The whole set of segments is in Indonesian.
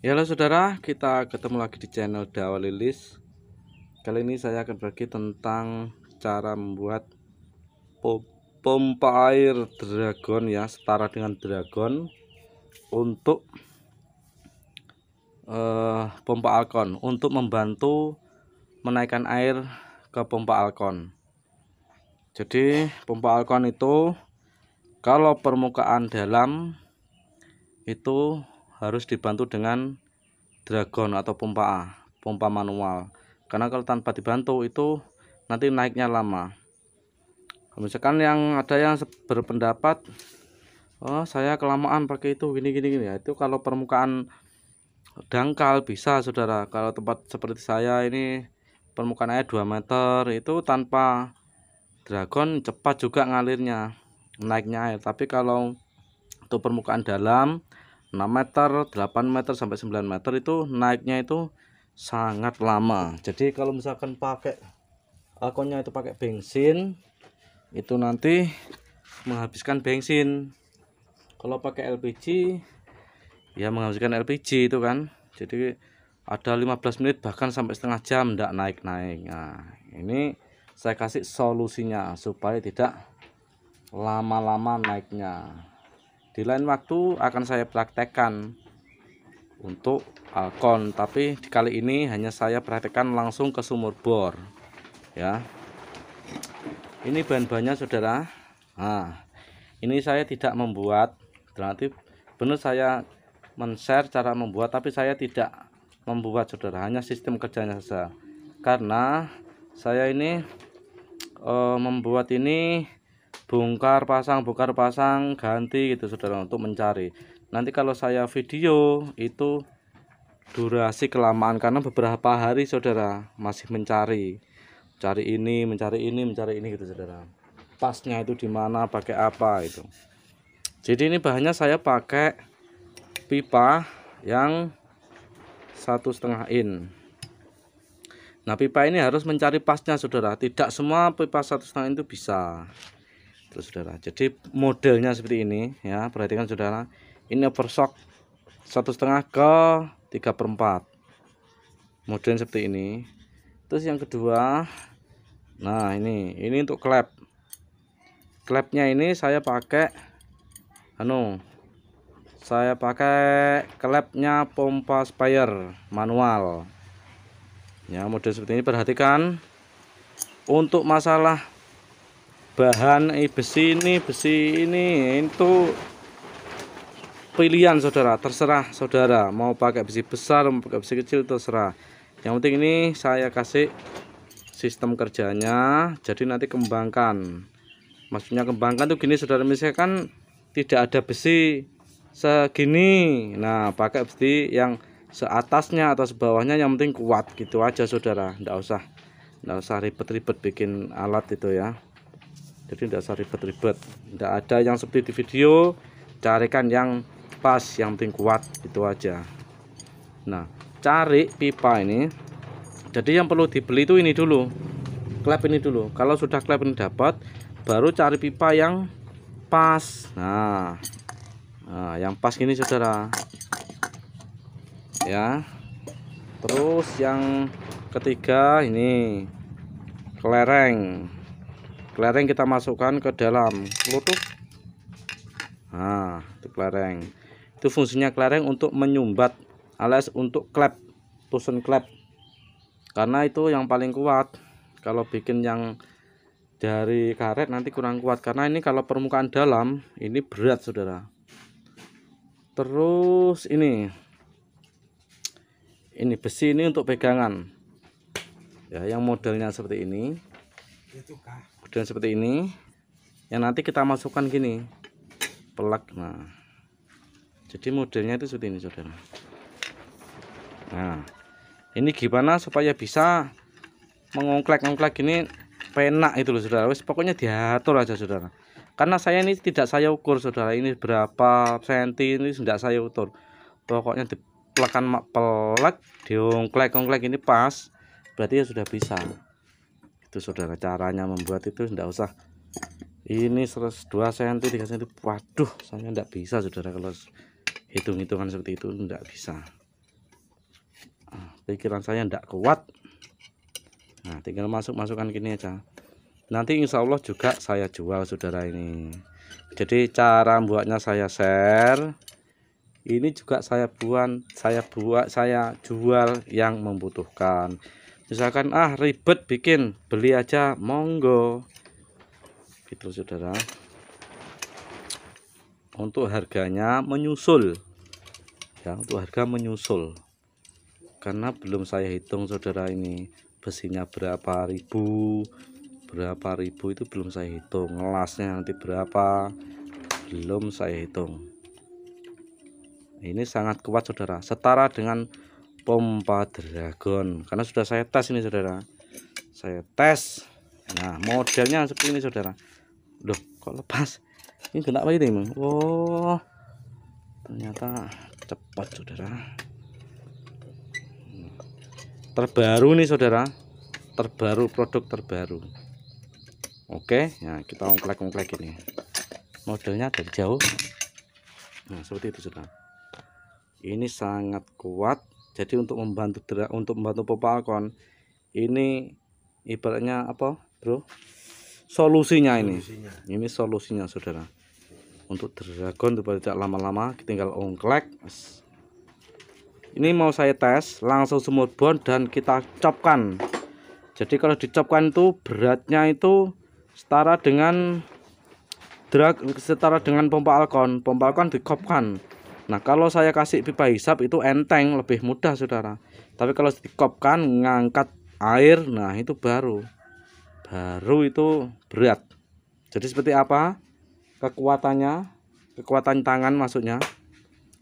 Ya halo saudara, kita ketemu lagi di channel Dawa Lilis. Kali ini saya akan berbagi tentang cara membuat pompa air dragon ya, setara dengan dragon untuk uh, pompa alkon untuk membantu menaikkan air ke pompa alkon. Jadi pompa alkon itu kalau permukaan dalam itu harus dibantu dengan dragon atau pompa A, pompa manual karena kalau tanpa dibantu itu nanti naiknya lama misalkan yang ada yang berpendapat oh saya kelamaan pakai itu gini gini gini ya itu kalau permukaan dangkal bisa saudara kalau tempat seperti saya ini permukaan air 2 meter itu tanpa dragon cepat juga ngalirnya naiknya air tapi kalau untuk permukaan dalam 6 meter 8 meter sampai 9 meter itu naiknya itu sangat lama jadi kalau misalkan pakai akunnya itu pakai bensin itu nanti menghabiskan bensin kalau pakai LPG ya menghabiskan LPG itu kan jadi ada 15 menit bahkan sampai setengah jam tidak naik-naik nah ini saya kasih solusinya supaya tidak lama-lama naiknya di lain waktu akan saya praktekkan untuk alkon tapi di kali ini hanya saya praktekkan langsung ke sumur bor ya ini bahan-bahannya saudara nah ini saya tidak membuat berarti benar saya men-share cara membuat tapi saya tidak membuat saudara hanya sistem kerjanya saja karena saya ini e, membuat ini bongkar pasang bongkar pasang ganti gitu saudara untuk mencari nanti kalau saya video itu durasi kelamaan karena beberapa hari saudara masih mencari cari ini mencari ini mencari ini gitu saudara pasnya itu di mana pakai apa itu jadi ini bahannya saya pakai pipa yang satu setengah in nah pipa ini harus mencari pasnya saudara tidak semua pipa satu setengah itu bisa terus saudara. Jadi modelnya seperti ini ya. Perhatikan saudara, ini overshock satu setengah ke tiga perempat, model seperti ini terus yang kedua nah ini ini untuk klep klepnya ini saya pakai anu saya pakai klepnya pompa spire manual ya model seperti ini perhatikan untuk masalah bahan eh, besi ini besi ini itu pilihan saudara terserah saudara mau pakai besi besar mau pakai besi kecil terserah yang penting ini saya kasih sistem kerjanya jadi nanti kembangkan maksudnya kembangkan tuh gini saudara misalkan tidak ada besi segini nah pakai besi yang seatasnya atau sebawahnya yang penting kuat gitu aja saudara ndak usah ndak usah ribet-ribet bikin alat itu ya jadi tidak usah ribet-ribet tidak ada yang seperti di video carikan yang pas yang penting kuat itu aja nah cari pipa ini jadi yang perlu dibeli itu ini dulu klep ini dulu kalau sudah klep ini dapat baru cari pipa yang pas nah, nah yang pas ini saudara ya terus yang ketiga ini kelereng kelereng kita masukkan ke dalam lutut nah itu kelereng itu fungsinya kelereng untuk menyumbat alias untuk klep tusen klep karena itu yang paling kuat kalau bikin yang dari karet nanti kurang kuat karena ini kalau permukaan dalam ini berat saudara terus ini ini besi ini untuk pegangan ya yang modelnya seperti ini kemudian seperti ini yang nanti kita masukkan gini pelak nah jadi modelnya itu seperti ini saudara nah ini gimana supaya bisa mengongklek-ongklek ini penak itu loh saudara Wis, pokoknya diatur aja saudara karena saya ini tidak saya ukur saudara ini berapa senti ini tidak saya ukur pokoknya dipelakan pelak diongklek-ongklek ini pas berarti ya sudah bisa itu saudara caranya membuat itu tidak usah ini 102 cm 3 cm waduh saya tidak bisa saudara kalau hitung-hitungan seperti itu tidak bisa ah, pikiran saya tidak kuat nah tinggal masuk-masukkan gini aja nanti insya Allah juga saya jual saudara ini jadi cara buatnya saya share ini juga saya buat saya buat saya jual yang membutuhkan misalkan ah ribet bikin beli aja monggo gitu saudara untuk harganya menyusul ya untuk harga menyusul karena belum saya hitung saudara ini besinya berapa ribu berapa ribu itu belum saya hitung ngelasnya nanti berapa belum saya hitung ini sangat kuat saudara setara dengan pompa dragon karena sudah saya tes ini saudara saya tes nah modelnya seperti ini saudara loh kok lepas ini kena apa ini oh ternyata cepat saudara terbaru nih saudara terbaru produk terbaru oke ya kita ongklek-ongklek ini modelnya dari jauh nah seperti itu saudara ini sangat kuat jadi untuk membantu untuk membantu pepalkon ini ibaratnya apa bro solusinya ini solusinya. ini solusinya saudara untuk dragon supaya tidak lama-lama tinggal ongklek ini mau saya tes langsung semut bond dan kita copkan jadi kalau dicopkan itu beratnya itu setara dengan drag setara dengan pompa alkon pompa alkon dikopkan Nah kalau saya kasih pipa hisap itu enteng lebih mudah saudara Tapi kalau dikopkan ngangkat air nah itu baru Baru itu berat Jadi seperti apa kekuatannya Kekuatan tangan maksudnya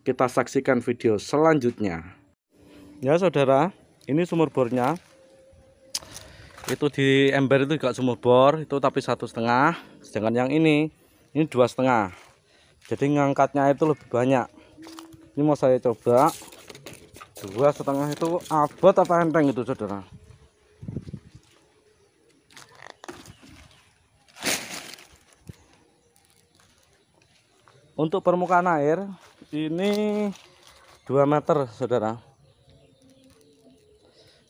Kita saksikan video selanjutnya Ya saudara ini sumur bornya itu di ember itu juga sumur bor itu tapi satu setengah sedangkan yang ini ini dua setengah jadi ngangkatnya itu lebih banyak ini mau saya coba dua setengah itu abot apa enteng itu saudara untuk permukaan air ini 2 meter saudara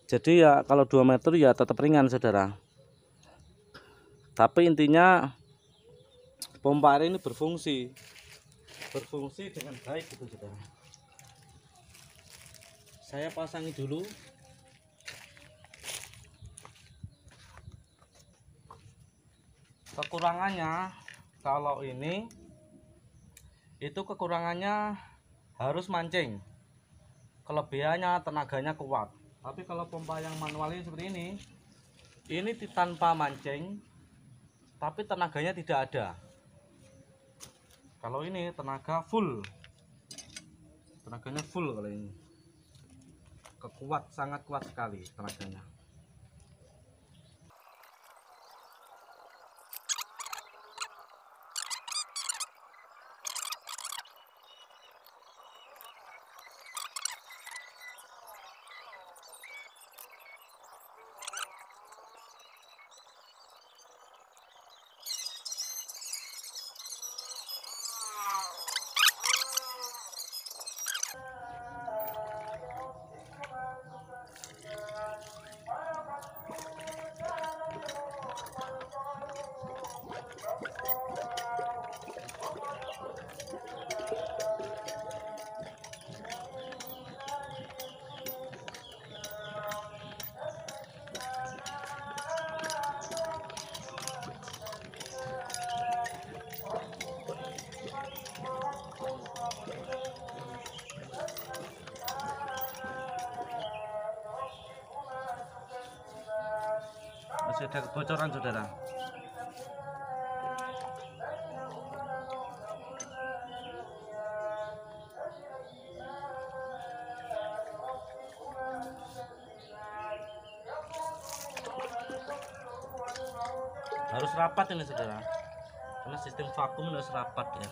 jadi ya kalau 2 meter ya tetap ringan saudara tapi intinya pompa air ini berfungsi berfungsi dengan baik itu saudara saya pasangi dulu kekurangannya kalau ini itu kekurangannya harus mancing kelebihannya tenaganya kuat tapi kalau pompa yang manual ini seperti ini ini tanpa mancing tapi tenaganya tidak ada kalau ini tenaga full tenaganya full kalau ini kekuat sangat kuat sekali tenaganya sudah kebocoran saudara harus rapat ini saudara karena sistem vakum harus rapat ya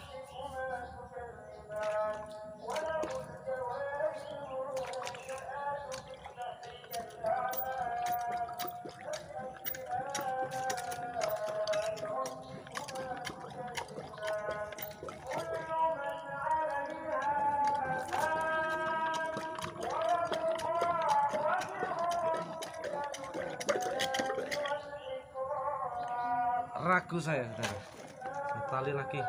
ragu saya saudara tali lagi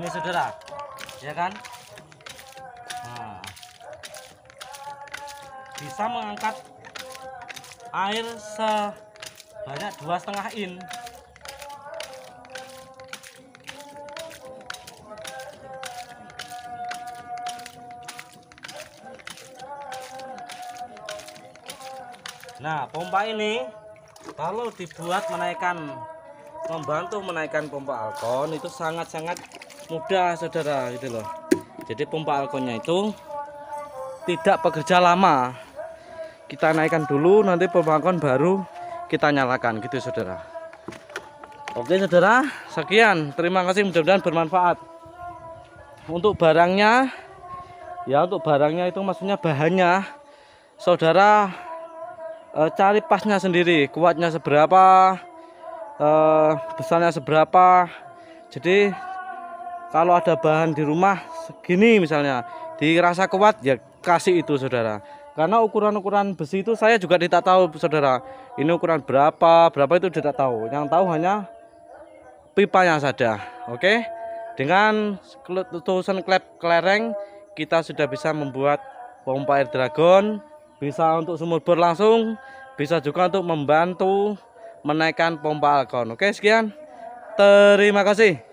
ini saudara ya kan nah, bisa mengangkat air sebanyak dua setengah in Nah pompa ini kalau dibuat menaikkan membantu menaikkan pompa alkon itu sangat-sangat mudah saudara gitu loh jadi pompa alkonnya itu tidak bekerja lama kita naikkan dulu nanti pompa alkon baru kita nyalakan gitu saudara oke saudara sekian terima kasih mudah-mudahan bermanfaat untuk barangnya ya untuk barangnya itu maksudnya bahannya saudara e, cari pasnya sendiri kuatnya seberapa eh, besarnya seberapa jadi kalau ada bahan di rumah segini misalnya dirasa kuat ya kasih itu saudara karena ukuran-ukuran besi itu saya juga tidak tahu saudara ini ukuran berapa berapa itu tidak tahu yang tahu hanya pipanya saja oke dengan tulisan klep kelereng kita sudah bisa membuat pompa air dragon bisa untuk sumur bor langsung bisa juga untuk membantu menaikkan pompa alkon. Oke, sekian. Terima kasih.